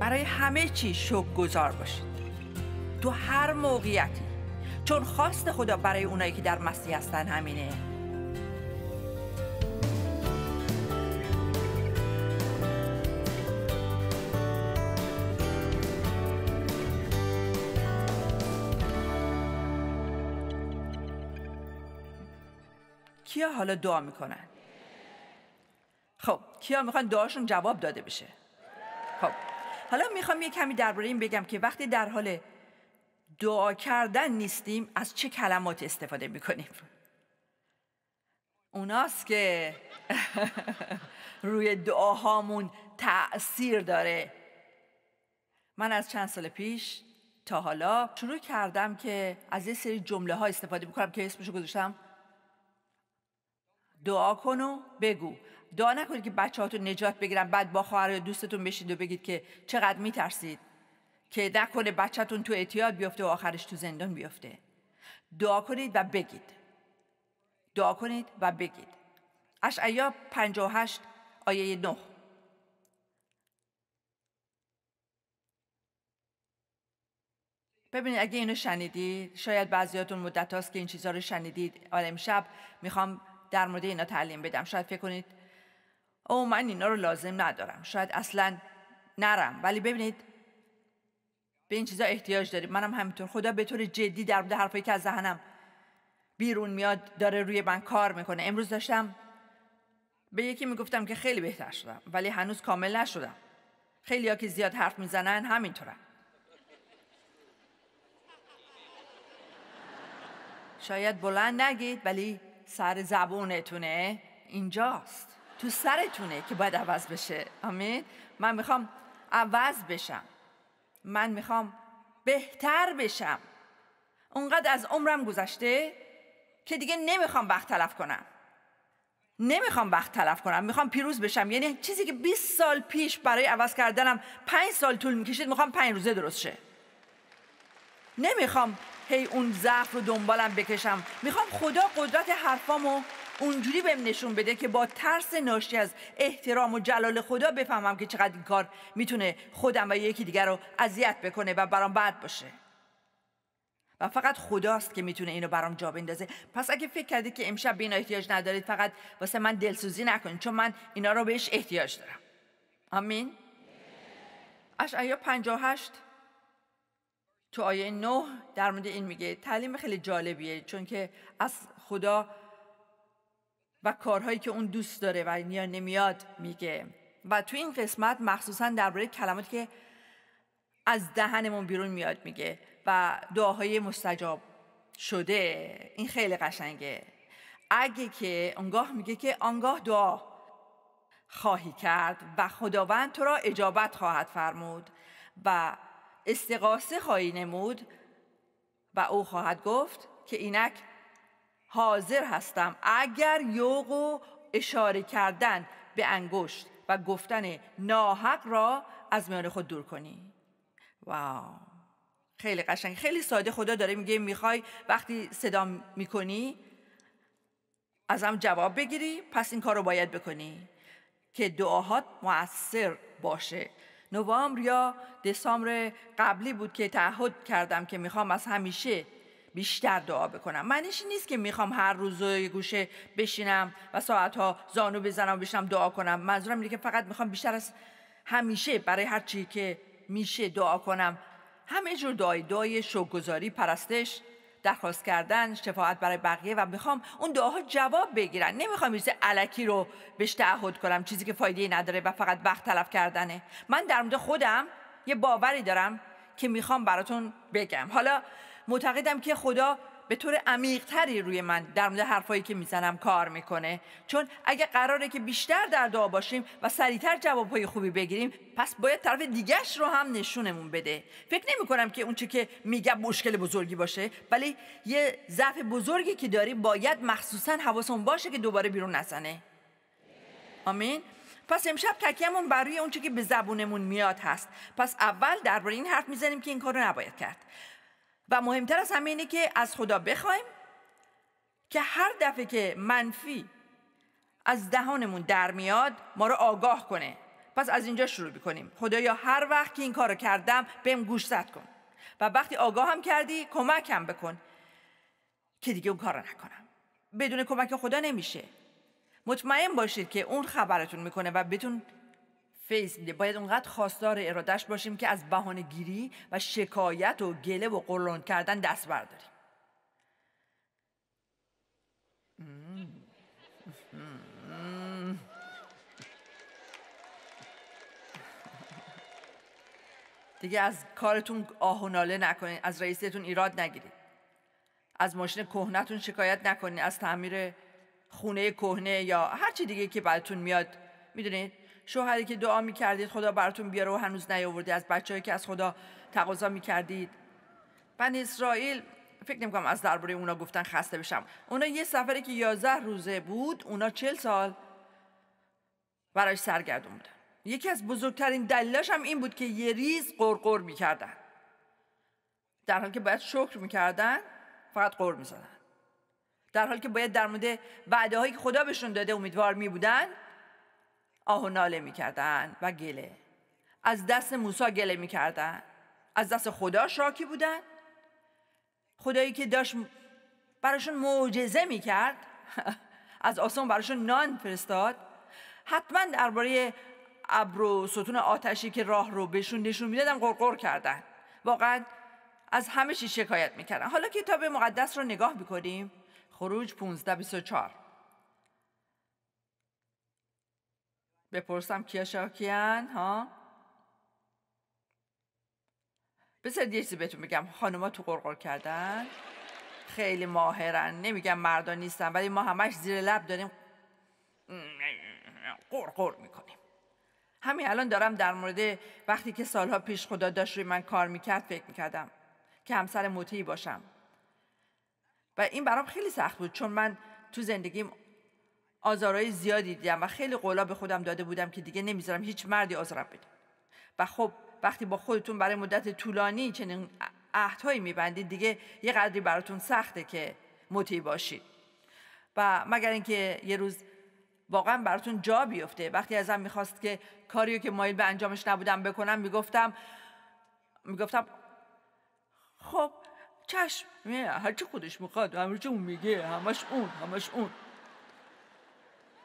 برای همه چی شک گذار باشید تو هر موقعیتی چون خواست خدا برای اونایی که در مسیح هستن همینه کیا حالا دعا میکنن؟ خب کیا میخوان دعاشون جواب داده بشه؟ خب حالا میخوام یه کمی درباره این بگم که وقتی در حال دعا کردن نیستیم از چه کلمات استفاده میکنیم اوناست که روی دعاهامون تأثیر داره من از چند سال پیش تا حالا شروع کردم که از یه سری جمله ها استفاده میکنم که اسمشو گذاشتم دعا کن و بگو دعا نکنید که بچه هاتون نجات بگیرن بعد با خواهر دوستتون بشید و بگید که چقدر میترسید که نکنه بچهتون تو اعتیاد بیفته و آخرش تو زندان بیفته دعا کنید و بگید دعا کنید و بگید اشعیا 58 آیه 9 ببینید اگه اینو شنیدید شاید بعضیاتون مدت هاست که این چیزها رو شنیدید آلم شب میخوام در مورد اینا تعلیم بدم شاید فکر کنید او من اینا رو لازم ندارم شاید اصلا نرم ولی ببینید به این چیزا احتیاج داریم منم همینطور خدا به طور جدی در مورد حرفایی که از ذهنم بیرون میاد داره روی من کار میکنه امروز داشتم به یکی میگفتم که خیلی بهتر شدم ولی هنوز کامل نشدم خیلی ها که زیاد حرف میزنن همینطورم شاید بلند نگید ولی سر زبونتونه اینجاست تو سرتونه که باید عوض بشه آمین من میخوام عوض بشم من میخوام بهتر بشم اونقدر از عمرم گذشته که دیگه نمیخوام وقت تلف کنم نمیخوام وقت تلف کنم میخوام پیروز بشم یعنی چیزی که 20 سال پیش برای عوض کردنم 5 سال طول میکشید میخوام 5 روزه درست شه نمیخوام هی اون ضعف رو دنبالم بکشم میخوام خدا قدرت حرفامو اونجوری بهم نشون بده که با ترس ناشی از احترام و جلال خدا بفهمم که چقدر این کار میتونه خودم و یکی دیگر رو اذیت بکنه و برام بد باشه و فقط خداست که میتونه اینو برام جا بندازه پس اگه فکر کردی که امشب به اینا احتیاج ندارید فقط واسه من دلسوزی نکنید چون من اینا رو بهش احتیاج دارم آمین اشعیا 58 تو آیه 9 در مورد این میگه تعلیم خیلی جالبیه چون که از خدا و کارهایی که اون دوست داره و یا نمیاد میگه و تو این قسمت مخصوصا درباره کلماتی که از دهنمون بیرون میاد میگه و دعاهای مستجاب شده این خیلی قشنگه اگه که اونگاه میگه که آنگاه دعا خواهی کرد و خداوند تو را اجابت خواهد فرمود و استقاسه خواهی نمود و او خواهد گفت که اینک حاضر هستم اگر و اشاره کردن به انگشت و گفتن ناحق را از میان خود دور کنی واو خیلی قشنگ خیلی ساده خدا داره میگه میخوای وقتی صدا میکنی ازم جواب بگیری پس این کار رو باید بکنی که دعاهات موثر باشه نوامبر یا دسامبر قبلی بود که تعهد کردم که میخوام از همیشه بیشتر دعا بکنم معنیش نیست که میخوام هر روز یه گوشه بشینم و ساعتها زانو بزنم و بشینم دعا کنم منظورم اینه که فقط میخوام بیشتر از همیشه برای هر چی که میشه دعا کنم همه جور دعای دعای شوگذاری پرستش درخواست کردن شفاعت برای بقیه و میخوام اون دعاها جواب بگیرن نمیخوام چیز علکی رو بهش تعهد کنم چیزی که فایده نداره و فقط وقت تلف کردنه من در مورد خودم یه باوری دارم که میخوام براتون بگم حالا معتقدم که خدا به طور عمیقتری روی من در مورد حرفایی که میزنم کار میکنه چون اگه قراره که بیشتر در دعا باشیم و سریعتر جوابهای خوبی بگیریم پس باید طرف دیگهش رو هم نشونمون بده فکر نمی کنم که اونچه که میگه مشکل بزرگی باشه ولی یه ضعف بزرگی که داری باید مخصوصا حواسمون باشه که دوباره بیرون نزنه آمین پس امشب تکیهمون بر اونچه که به زبونمون میاد هست پس اول درباره این حرف میزنیم که این کار رو نباید کرد و مهمتر از همه اینه که از خدا بخوایم که هر دفعه که منفی از دهانمون در میاد ما رو آگاه کنه پس از اینجا شروع بکنیم خدایا هر وقت که این کارو کردم بهم گوش زد کن و وقتی آگاه هم کردی کمکم بکن که دیگه اون کار رو نکنم بدون کمک خدا نمیشه مطمئن باشید که اون خبرتون میکنه و بتون فیس، باید اونقدر خواستار ارادش باشیم که از بهانه گیری و شکایت و گله و قرلند کردن دست برداریم دیگه از کارتون آه و ناله نکنین از رئیستون ایراد نگیرید از ماشین کهنتون شکایت نکنید، از تعمیر خونه کهنه یا هر چی دیگه که براتون میاد میدونید شوهری که دعا میکردید خدا براتون بیاره و هنوز نیاوردی از بچههایی که از خدا تقاضا میکردید بن اسرائیل فکر نمیکنم از درباره اونا گفتن خسته بشم اونا یه سفری که یازده روزه بود اونا چل سال براش سرگردون بودن یکی از بزرگترین دلیلاش هم این بود که یه ریز قرقر میکردن در حال که باید شکر میکردن فقط قر میزدن در حال که باید در مورد وعده هایی که خدا بهشون داده امیدوار می بودن آه و ناله میکردن و گله از دست موسی گله میکردن از دست خدا شاکی بودن خدایی که داشت براشون معجزه میکرد از آسمان براشون نان فرستاد حتما درباره ابر و ستون آتشی که راه رو بهشون نشون میدادن قرقر کردن واقعا از همه چی شکایت میکردن حالا کتاب مقدس رو نگاه میکنیم خروج 15 چار بپرسم کیا شاکیان ها بذارید یه چیزی بهتون بگم خانوما تو قرقر کردن خیلی ماهرن نمیگم مردا نیستن ولی ما همش زیر لب داریم قرقر میکنیم همین الان دارم در مورد وقتی که سالها پیش خدا داشت روی من کار میکرد فکر میکردم که همسر موتی باشم و این برام خیلی سخت بود چون من تو زندگیم آزارهای زیادی دیدم و خیلی قولا به خودم داده بودم که دیگه نمیذارم هیچ مردی آزارم بده و خب وقتی با خودتون برای مدت طولانی چنین عهدهایی میبندید دیگه یه قدری براتون سخته که مطیع باشید و مگر اینکه یه روز واقعا براتون جا بیفته وقتی ازم میخواست که کاریو که مایل به انجامش نبودم بکنم میگفتم میگفتم خب چشم یعنی هرچی خودش میخواد همه اون میگه همش اون همش اون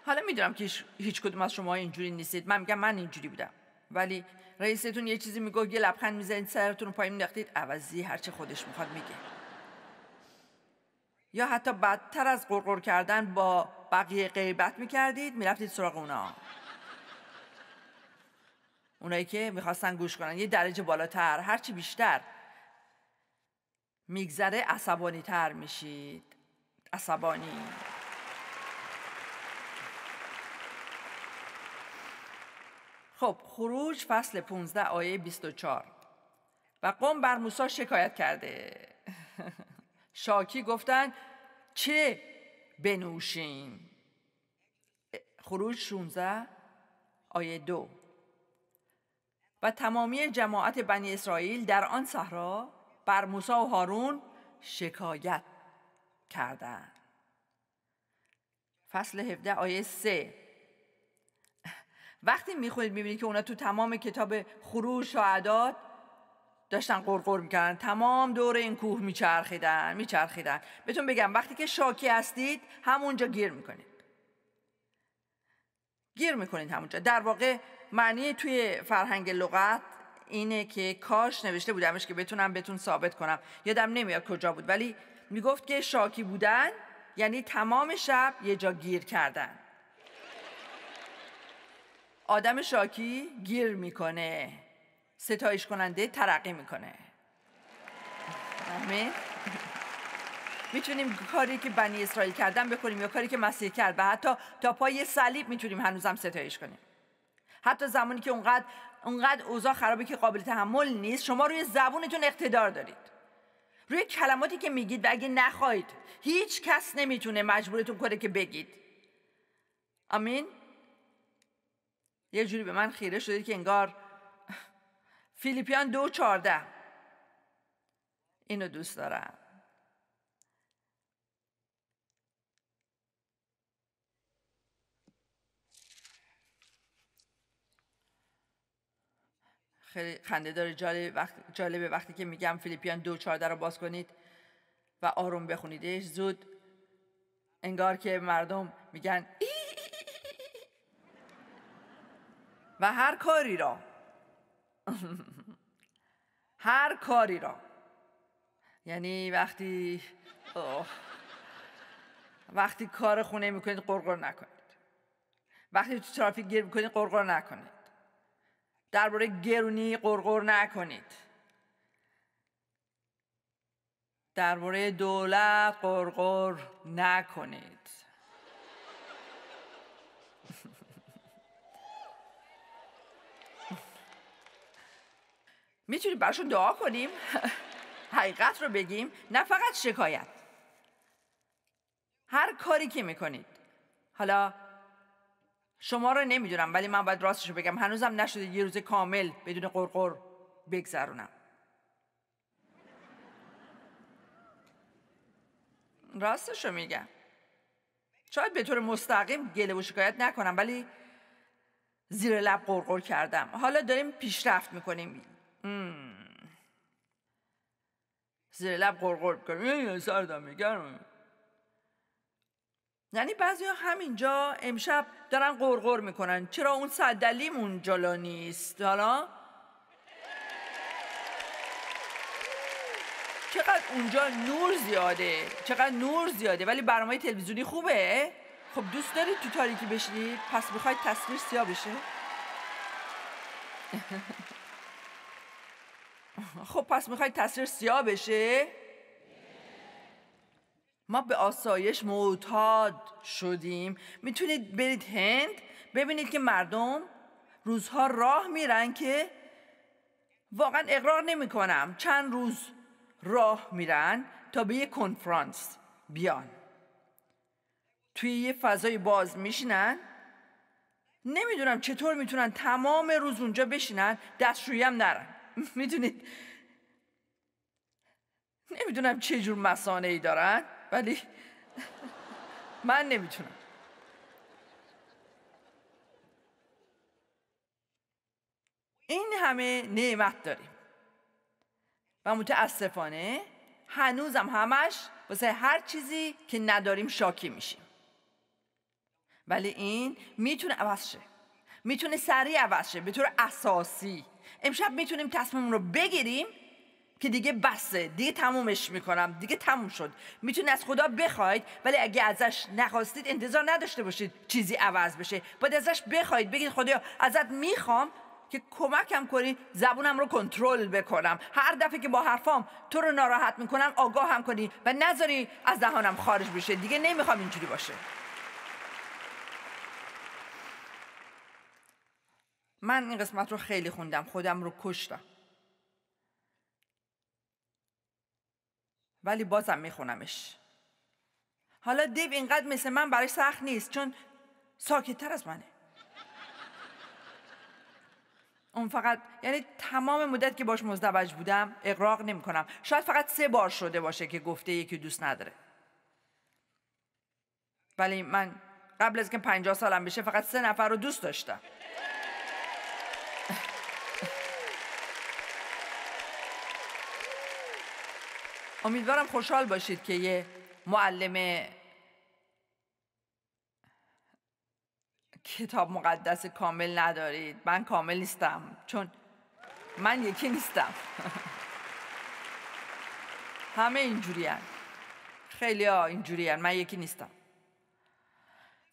حالا میدونم که هیچ کدوم از شما اینجوری نیستید من میگم من اینجوری بودم ولی رئیستون یه چیزی میگه یه لبخند میزنید سرتون پایین مینداختید عوضی هرچه خودش میخواد میگه یا حتی بدتر از قرقر کردن با بقیه غیبت میکردید میرفتید سراغ اونا اونایی که میخواستن گوش کنن یه درجه بالاتر هرچی بیشتر میگذره عصبانی تر میشید عصبانی خب خروج فصل 15 آیه 24 و قوم بر موسی شکایت کرده شاکی گفتن چه بنوشیم خروج 16 آیه 2 و تمامی جماعت بنی اسرائیل در آن صحرا بر موسی و هارون شکایت کردند فصل 17 آیه 3 وقتی میخونید میبینید که اونا تو تمام کتاب خروش و عداد داشتن قرقر میکردن تمام دور این کوه میچرخیدن میچرخیدن بهتون بگم وقتی که شاکی هستید همونجا گیر میکنید گیر میکنید همونجا در واقع معنی توی فرهنگ لغت اینه که کاش نوشته بودمش که بتونم بتون ثابت کنم یادم نمیاد کجا بود ولی میگفت که شاکی بودن یعنی تمام شب یه جا گیر کردن آدم شاکی گیر میکنه ستایش کننده ترقی میکنه آمین میتونیم کاری که بنی اسرائیل کردن بکنیم یا کاری که مسیح کرد و حتی تا پای صلیب میتونیم هنوزم ستایش کنیم حتی زمانی که اونقدر اونقدر اوضاع خرابه که قابل تحمل نیست شما روی زبونتون اقتدار دارید روی کلماتی که میگید و اگه نخواهید هیچ کس نمیتونه مجبورتون کنه که بگید آمین یه جوری به من خیره شده که انگار فیلیپیان دو چارده اینو دوست دارم خیلی خنده داره جالب وقت جالبه وقتی که میگم فیلیپیان دو چارده رو باز کنید و آروم بخونیدش زود انگار که مردم میگن و هر کاری را هر کاری را یعنی وقتی وقتی کار خونه میکنید قرقر نکنید وقتی تو ترافیک گیر میکنید قرقر نکنید درباره گرونی قرقر نکنید درباره دولت قرقر نکنید میتونیم براشون دعا کنیم حقیقت رو بگیم نه فقط شکایت هر کاری که میکنید حالا شما رو نمیدونم ولی من باید راستش رو بگم هنوزم نشده یه روز کامل بدون قرقر بگذرونم راستش رو میگم شاید به طور مستقیم گله و شکایت نکنم ولی زیر لب قرقر کردم حالا داریم پیشرفت میکنیم زیر لب قرقر یه سردم میگرم یعنی بعضی همینجا امشب دارن قرقر میکنن چرا اون صدلیمون اون جلو نیست حالا چقدر اونجا نور زیاده چقدر نور زیاده ولی برنامه تلویزیونی خوبه خب دوست دارید تو تاریکی بشینید پس میخواید تصویر سیاه بشه خب پس میخوای تصویر سیاه بشه؟ ما به آسایش معتاد شدیم میتونید برید هند ببینید که مردم روزها راه میرن که واقعا اقرار نمیکنم چند روز راه میرن تا به یه کنفرانس بیان توی یه فضای باز میشینن نمیدونم چطور میتونن تمام روز اونجا بشینن دستشویی هم نرن میدونید نمیدونم چه جور مسانه ای دارن ولی من نمیتونم این همه نعمت داریم و متاسفانه هنوزم همش واسه هر چیزی که نداریم شاکی میشیم ولی این میتونه عوض شه میتونه سریع عوض شه به طور اساسی امشب میتونیم تصمیم رو بگیریم که دیگه بسه دیگه تمومش میکنم دیگه تموم شد میتونید از خدا بخواید ولی اگه ازش نخواستید انتظار نداشته باشید چیزی عوض بشه باید ازش بخواید بگید خدایا ازت میخوام که کمکم کنی زبونم رو کنترل بکنم هر دفعه که با حرفام تو رو ناراحت میکنم آگاه هم کنی و نذاری از دهانم خارج بشه دیگه نمیخوام اینجوری باشه من این قسمت رو خیلی خوندم خودم رو کشتم ولی بازم میخونمش حالا دیو اینقدر مثل من برای سخت نیست چون تر از منه اون فقط یعنی تمام مدت که باش مزدوج بودم اقراق نمی شاید فقط سه بار شده باشه که گفته یکی دوست نداره ولی من قبل از که پنجاه سالم بشه فقط سه نفر رو دوست داشتم امیدوارم خوشحال باشید که یه معلم کتاب مقدس کامل ندارید من کامل نیستم چون من یکی نیستم همه اینجوری هم. خیلی ها اینجوری من یکی نیستم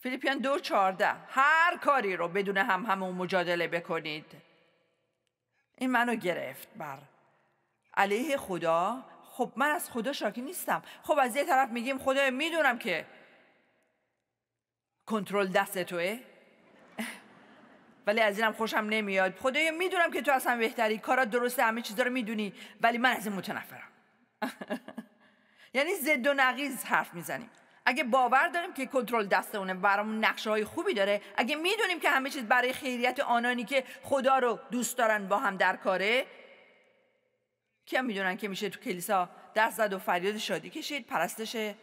فیلیپیان دو چارده هر کاری رو بدون هم همه مجادله بکنید این منو گرفت بر علیه خدا خب من از خدا شاکی نیستم خب از یه طرف میگیم خدا میدونم که کنترل دست توه ولی از اینم خوشم نمیاد خدایا میدونم که تو اصلا بهتری کارا درسته همه چیز رو میدونی ولی من از این متنفرم یعنی زد و نقیز حرف میزنیم اگه باور داریم که کنترل دستونه، اونه برامون نقشه های خوبی داره اگه میدونیم که همه چیز برای خیریت آنانی که خدا رو دوست دارن با هم در کاره کیا میدونن که میشه تو کلیسا دست زد و فریاد شادی کشید پرستش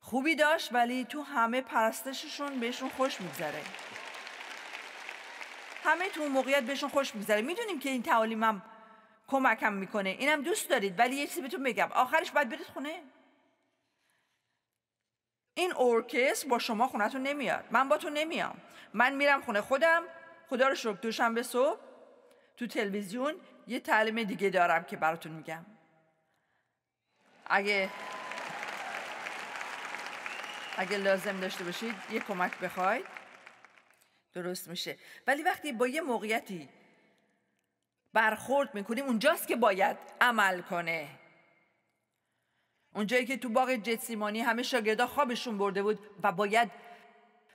خوبی داشت ولی تو همه پرستششون بهشون خوش میگذره همه تو موقعیت بهشون خوش میگذره میدونیم که این تعالیم هم کمکم میکنه اینم دوست دارید ولی یه چیزی بهتون بگم آخرش باید برید خونه این ارکست با شما خونتون نمیاد من با تو نمیام من میرم خونه خودم خدا رو شکر دوشنبه صبح تو تلویزیون یه تعلیم دیگه دارم که براتون میگم اگه اگه لازم داشته باشید یه کمک بخواید درست میشه ولی وقتی با یه موقعیتی برخورد میکنیم اونجاست که باید عمل کنه اونجایی که تو باغ جتسیمانی همه شاگردا خوابشون برده بود و باید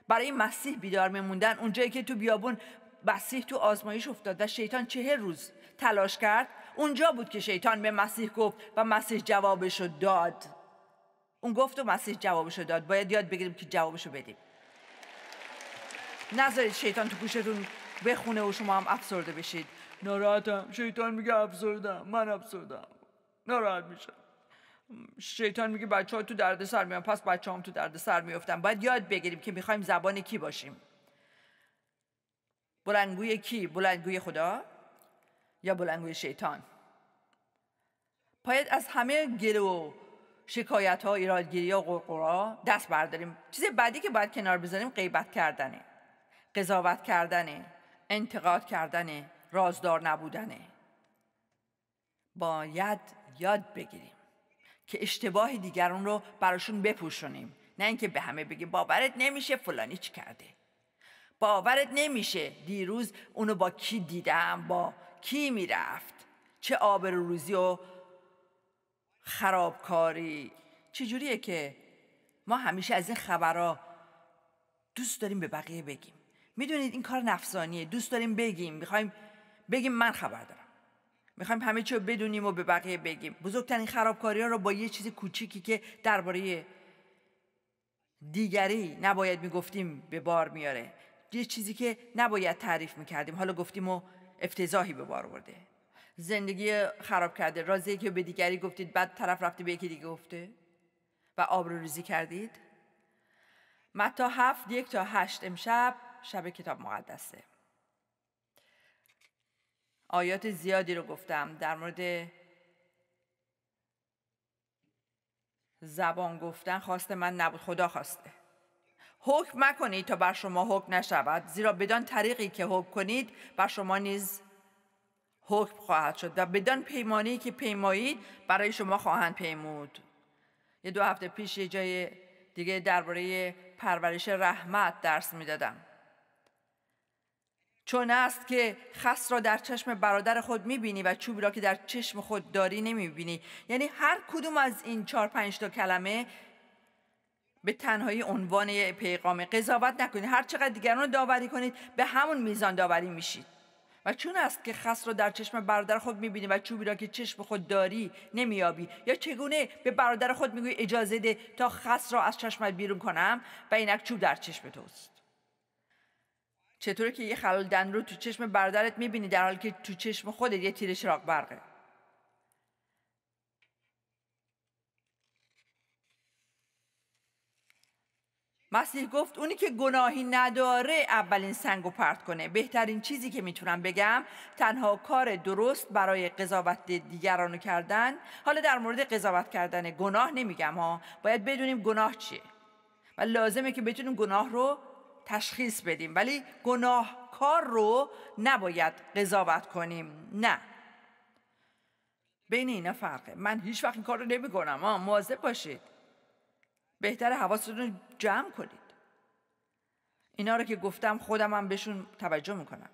برای مسیح بیدار میموندن اونجایی که تو بیابون مسیح تو آزمایش افتاد و شیطان چهه روز تلاش کرد اونجا بود که شیطان به مسیح گفت و مسیح جوابش رو داد اون گفت و مسیح جوابش رو داد باید یاد بگیریم که جوابش رو بدیم نذارید شیطان تو گوشتون بخونه و شما هم افسرده بشید ناراحتم شیطان میگه افسردم من افسردم ناراحت میشم شیطان میگه بچه ها تو درد سر میان پس بچه هم تو سر میفتن باید یاد بگیریم که میخوایم زبان کی باشیم بلنگوی کی؟ بلندگوی خدا یا بلنگوی شیطان باید از همه گله و شکایت ها ایرادگیری ها قرقرا دست برداریم چیز بعدی که باید کنار بذاریم غیبت کردنه قضاوت کردنه انتقاد کردنه رازدار نبودنه باید یاد بگیریم که اشتباه دیگران رو براشون بپوشونیم نه اینکه به همه بگیم باورت نمیشه فلانی چی کرده باورت نمیشه دیروز اونو با کی دیدم با کی میرفت چه آبر روزی و خرابکاری چجوریه که ما همیشه از این خبرها دوست داریم به بقیه بگیم میدونید این کار نفسانیه دوست داریم بگیم میخوایم بگیم من خبر دارم میخوایم همه چی رو بدونیم و به بقیه بگیم بزرگترین خرابکاری ها رو با یه چیز کوچیکی که درباره دیگری نباید میگفتیم به بار میاره یه چیزی که نباید تعریف میکردیم حالا گفتیم و افتضاحی به بار برده زندگی خراب کرده رازی که به دیگری گفتید بعد طرف رفته به یکی دیگه گفته و ریزی کردید متا هفت یک تا هشت امشب شب کتاب مقدسه آیات زیادی رو گفتم در مورد زبان گفتن خواست من نبود خدا خواسته حکم مکنید تا بر شما حکم نشود زیرا بدان طریقی که حکم کنید بر شما نیز حکم خواهد شد و بدان پیمانی که پیمایید برای شما خواهند پیمود یه دو هفته پیش یه جای دیگه درباره پرورش رحمت درس میدادم چون است که خس را در چشم برادر خود میبینی و چوبی را که در چشم خود داری نمیبینی یعنی هر کدوم از این چهار پنج تا کلمه به تنهایی عنوان پیغام قضاوت نکنید هر چقدر دیگران رو داوری کنید به همون میزان داوری میشید و چون است که خس را در چشم برادر خود میبینی و چوبی را که چشم خود داری نمییابی یا چگونه به برادر خود میگوی اجازه ده تا خس را از چشمت بیرون کنم و اینک چوب در چشم توست چطوره که یه خلال دن رو تو چشم برادرت میبینی در حالی که تو چشم خودت یه تیر شراغ برقه مسیح گفت اونی که گناهی نداره اولین سنگ و پرت کنه بهترین چیزی که میتونم بگم تنها کار درست برای قضاوت دیگرانو کردن حالا در مورد قضاوت کردن گناه نمیگم ها باید بدونیم گناه چیه و لازمه که بتونیم گناه رو تشخیص بدیم ولی گناه کار رو نباید قضاوت کنیم نه بین اینا فرقه من هیچ وقت این کار رو نمی کنم مواظب باشید بهتر حواستون رو جمع کنید اینا رو که گفتم خودم هم بهشون توجه میکنم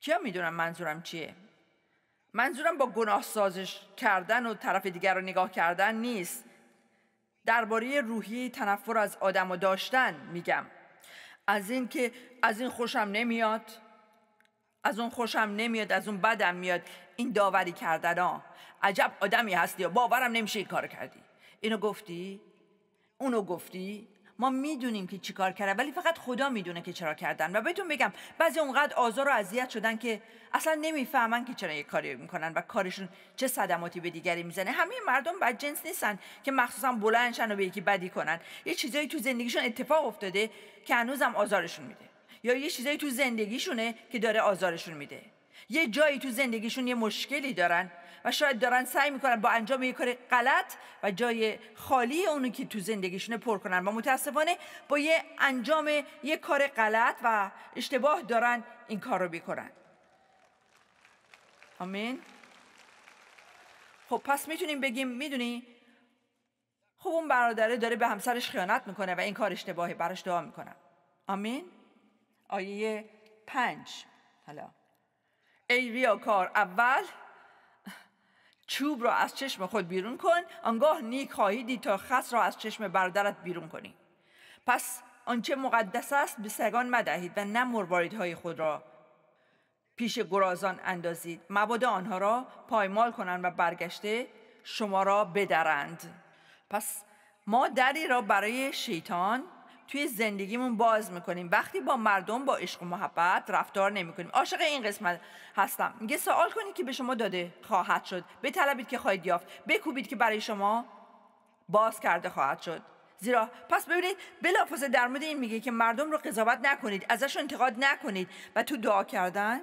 کیا میدونم منظورم چیه منظورم با گناه سازش کردن و طرف دیگر رو نگاه کردن نیست درباره روحی تنفر از آدم و داشتن میگم از این که از این خوشم نمیاد از اون خوشم نمیاد از اون بدم میاد این داوری کردن ها عجب آدمی هستی و باورم نمیشه این کار کردی اینو گفتی اونو گفتی ما میدونیم که چیکار کرده ولی فقط خدا میدونه که چرا کردن و بهتون بگم بعضی اونقدر آزار و اذیت شدن که اصلا نمیفهمن که چرا یه کاری میکنن و کارشون چه صدماتی به دیگری میزنه همه مردم بد جنس نیستن که مخصوصا بلندشن و به یکی بدی کنن یه چیزایی تو زندگیشون اتفاق افتاده که هنوزم آزارشون میده یا یه چیزایی تو زندگیشونه که داره آزارشون میده یه جایی تو زندگیشون یه مشکلی دارن و شاید دارن سعی میکنن با انجام یک کار غلط و جای خالی اونو که تو زندگیشون پر کنن و متاسفانه با یه انجام یک کار غلط و اشتباه دارن این کار رو میکنن آمین خب پس میتونیم بگیم میدونی خب اون برادره داره به همسرش خیانت میکنه و این کار اشتباهه براش دعا میکنم آمین آیه پنج حالا ای ریاکار اول چوب را از چشم خود بیرون کن آنگاه نیک دید تا خس را از چشم برادرت بیرون کنی پس آنچه مقدس است به سگان مدهید و نه مرواریدهای خود را پیش گرازان اندازید مبادا آنها را پایمال کنند و برگشته شما را بدرند پس ما دری را برای شیطان توی زندگیمون باز میکنیم وقتی با مردم با عشق و محبت رفتار نمیکنیم عاشق این قسمت هستم میگه سوال کنید که به شما داده خواهد شد بطلبید که خواهید یافت بکوبید که برای شما باز کرده خواهد شد زیرا پس ببینید بلافاصله در مورد این میگه که مردم رو قضاوت نکنید ازشون انتقاد نکنید و تو دعا کردن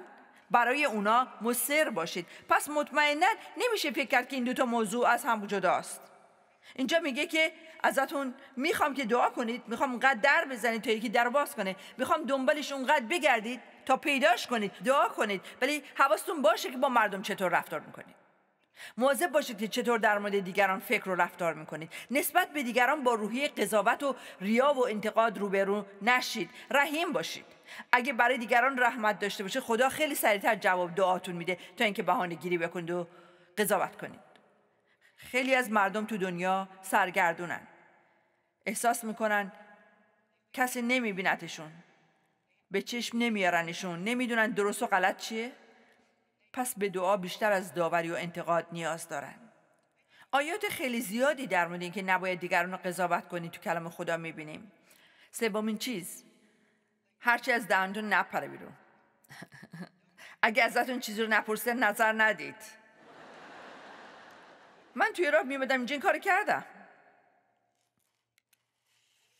برای اونا مصر باشید پس مطمئنا نمیشه فکر کرد که این تا موضوع از هم جداست اینجا میگه که ازتون میخوام که دعا کنید میخوام اونقدر در بزنید تا یکی در باز کنه میخوام دنبالش اونقدر بگردید تا پیداش کنید دعا کنید ولی حواستون باشه که با مردم چطور رفتار میکنید مواظب باشید که چطور در مورد دیگران فکر و رفتار میکنید نسبت به دیگران با روحی قضاوت و ریا و انتقاد روبرو نشید رحیم باشید اگه برای دیگران رحمت داشته باشه خدا خیلی سریعتر جواب دعاتون میده تا اینکه بهانه گیری بکنید و قضاوت کنید خیلی از مردم تو دنیا سرگردونن احساس میکنن کسی نمیبینتشون به چشم نمیارنشون نمیدونن درست و غلط چیه پس به دعا بیشتر از داوری و انتقاد نیاز دارن آیات خیلی زیادی در مورد اینکه نباید دیگران رو قضاوت کنید تو کلام خدا میبینیم سومین چیز هرچی از دهانتون نپره بیرون اگه ازتون چیزی رو نپرسه نظر ندید من توی راه میومدم اینجا این کار کردم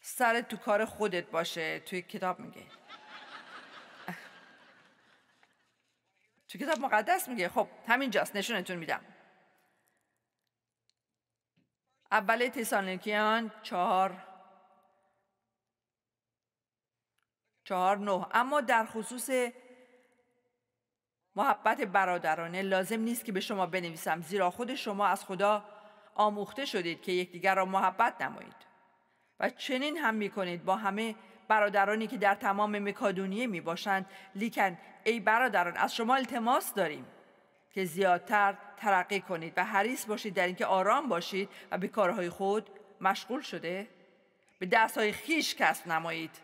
سر تو کار خودت باشه توی کتاب میگه توی کتاب مقدس میگه خب همینجاست نشونتون میدم اول تسالونیکیان چهار چهار نه اما در خصوص محبت برادرانه لازم نیست که به شما بنویسم زیرا خود شما از خدا آموخته شدید که یکدیگر را محبت نمایید و چنین هم می کنید با همه برادرانی که در تمام مکادونیه می باشند لیکن ای برادران از شما التماس داریم که زیادتر ترقی کنید و حریص باشید در اینکه آرام باشید و به کارهای خود مشغول شده به های خیش کسب نمایید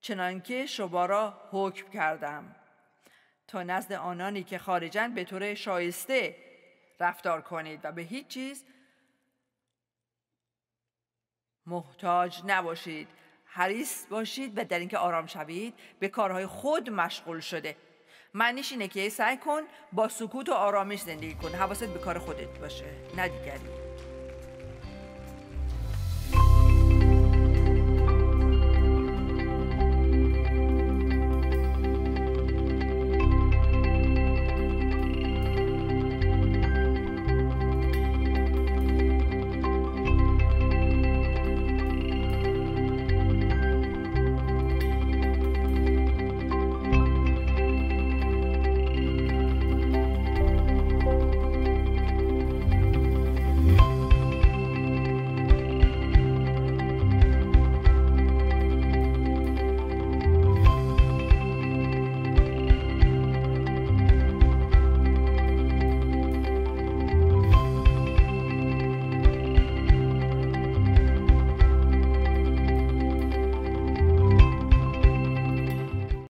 چنانکه شما را حکم کردم نزد آنانی که خارجن به طور شایسته رفتار کنید و به هیچ چیز محتاج نباشید حریص باشید و در اینکه آرام شوید به کارهای خود مشغول شده معنیش اینه که سعی کن با سکوت و آرامش زندگی کن حواست به کار خودت باشه نه دیگری